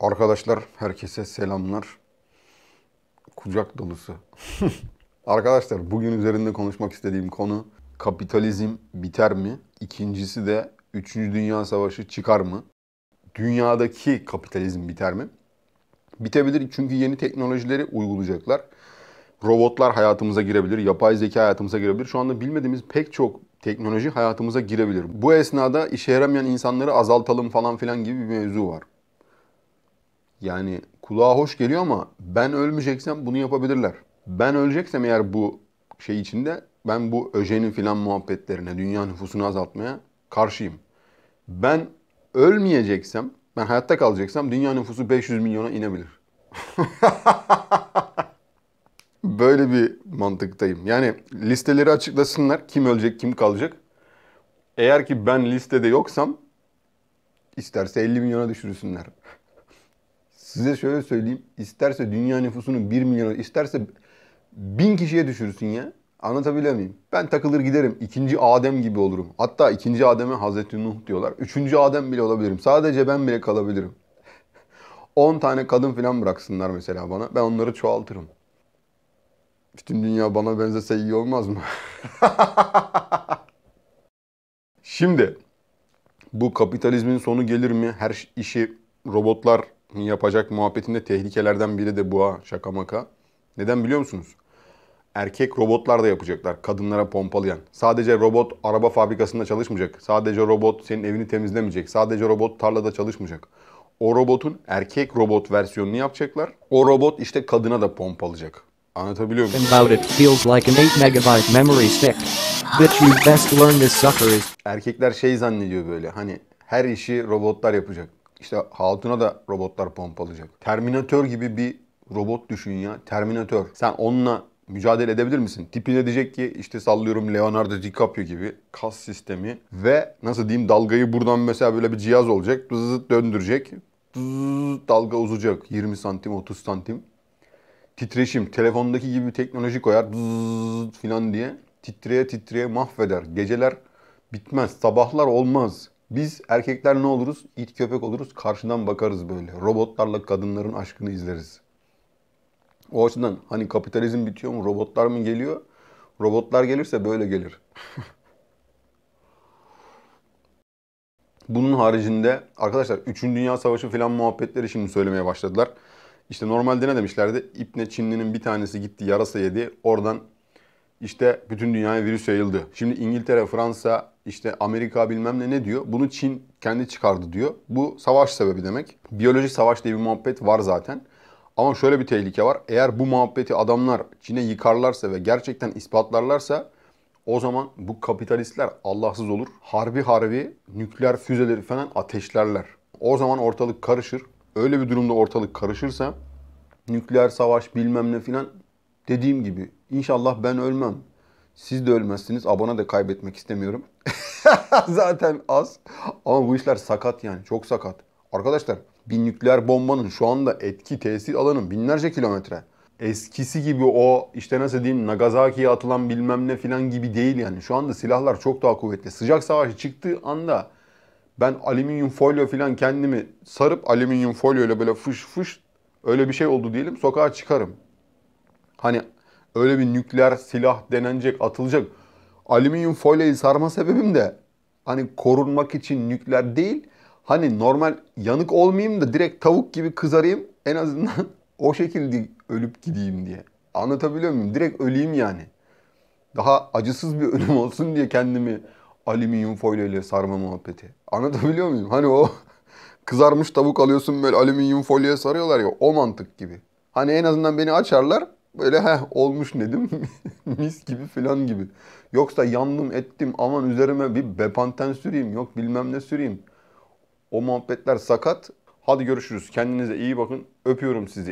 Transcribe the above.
Arkadaşlar herkese selamlar. Kucak dolusu. Arkadaşlar bugün üzerinde konuşmak istediğim konu kapitalizm biter mi? İkincisi de 3. Dünya Savaşı çıkar mı? Dünyadaki kapitalizm biter mi? Bitebilir çünkü yeni teknolojileri uygulayacaklar. Robotlar hayatımıza girebilir, yapay zeka hayatımıza girebilir. Şu anda bilmediğimiz pek çok teknoloji hayatımıza girebilir. Bu esnada işe yaramayan insanları azaltalım falan filan gibi bir mevzu var. Yani kulağa hoş geliyor ama ben ölmeyeceksem bunu yapabilirler. Ben öleceksem eğer bu şey içinde ben bu öjenin filan muhabbetlerine, dünya nüfusunu azaltmaya karşıyım. Ben ölmeyeceksem, ben hayatta kalacaksam dünya nüfusu 500 milyona inebilir. Böyle bir mantıktayım. Yani listeleri açıklasınlar. Kim ölecek, kim kalacak. Eğer ki ben listede yoksam isterse 50 milyona düşürsünler. Size şöyle söyleyeyim. İsterse dünya nüfusunu 1 milyon, isterse 1000 kişiye düşürsün ya. Anlatabiliyor muyum? Ben takılır giderim. ikinci Adem gibi olurum. Hatta ikinci Adem'e Hazreti Nuh diyorlar. Üçüncü Adem bile olabilirim. Sadece ben bile kalabilirim. 10 tane kadın falan bıraksınlar mesela bana. Ben onları çoğaltırım. Bütün dünya bana benzese iyi olmaz mı? Şimdi bu kapitalizmin sonu gelir mi? Her işi robotlar yapacak muhabbetinde tehlikelerden biri de bu ha şaka maka. Neden biliyor musunuz? Erkek robotlar da yapacaklar kadınlara pompalayan. Sadece robot araba fabrikasında çalışmayacak. Sadece robot senin evini temizlemeyecek. Sadece robot tarlada çalışmayacak. O robotun erkek robot versiyonunu yapacaklar. O robot işte kadına da pompalayacak. Anlatabiliyor muyum? Erkekler şey zannediyor böyle hani her işi robotlar yapacak. İşte halkına da robotlar pompalayacak. Terminatör gibi bir robot düşün ya. Terminatör. Sen onunla mücadele edebilir misin? Tipine diyecek ki işte sallıyorum Leonardo DiCaprio gibi kas sistemi ve nasıl diyeyim dalgayı buradan mesela böyle bir cihaz olacak. Zıt döndürecek. Zıt dalga uzayacak. 20 santim 30 santim. Titreşim. Telefondaki gibi bir teknoloji koyar. Zıt filan diye. Titreye titreye mahveder. Geceler bitmez. Sabahlar olmaz. Biz erkekler ne oluruz? İt köpek oluruz. Karşıdan bakarız böyle. Robotlarla kadınların aşkını izleriz. O açıdan hani kapitalizm bitiyor mu? Robotlar mı geliyor? Robotlar gelirse böyle gelir. Bunun haricinde arkadaşlar 3. Dünya Savaşı filan muhabbetleri şimdi söylemeye başladılar. İşte normalde ne demişlerdi? İpne Çinli'nin bir tanesi gitti yarasa yedi. Oradan işte bütün dünyaya virüs yayıldı. Şimdi İngiltere, Fransa, işte Amerika bilmem ne ne diyor. Bunu Çin kendi çıkardı diyor. Bu savaş sebebi demek. Biyolojik savaş diye bir muhabbet var zaten. Ama şöyle bir tehlike var. Eğer bu muhabbeti adamlar Çin'e yıkarlarsa ve gerçekten ispatlarlarsa o zaman bu kapitalistler Allahsız olur. Harbi harbi nükleer füzeleri falan ateşlerler. O zaman ortalık karışır. Öyle bir durumda ortalık karışırsa nükleer savaş bilmem ne filan dediğim gibi inşallah ben ölmem. Siz de ölmezsiniz. Abone de kaybetmek istemiyorum. Zaten az. Ama bu işler sakat yani. Çok sakat. Arkadaşlar bir nükleer bombanın şu anda etki tesir alanı binlerce kilometre. Eskisi gibi o işte nasıl diyeyim Nagasaki'ye atılan bilmem ne filan gibi değil yani. Şu anda silahlar çok daha kuvvetli. Sıcak savaş çıktığı anda ben alüminyum folyo filan kendimi sarıp alüminyum folyo ile böyle fış fış öyle bir şey oldu diyelim sokağa çıkarım. Hani Öyle bir nükleer silah denenecek, atılacak. Alüminyum folyayı sarma sebebim de hani korunmak için nükleer değil. Hani normal yanık olmayayım da direkt tavuk gibi kızarayım. En azından o şekilde ölüp gideyim diye. Anlatabiliyor muyum? Direkt öleyim yani. Daha acısız bir ölüm olsun diye kendimi alüminyum folyayla sarma muhabbeti. Anlatabiliyor muyum? Hani o kızarmış tavuk alıyorsun böyle alüminyum folyoya sarıyorlar ya o mantık gibi. Hani en azından beni açarlar böyle heh olmuş dedim mis gibi filan gibi. Yoksa yandım ettim aman üzerime bir bepanten süreyim yok bilmem ne süreyim. O muhabbetler sakat. Hadi görüşürüz. Kendinize iyi bakın. Öpüyorum sizi.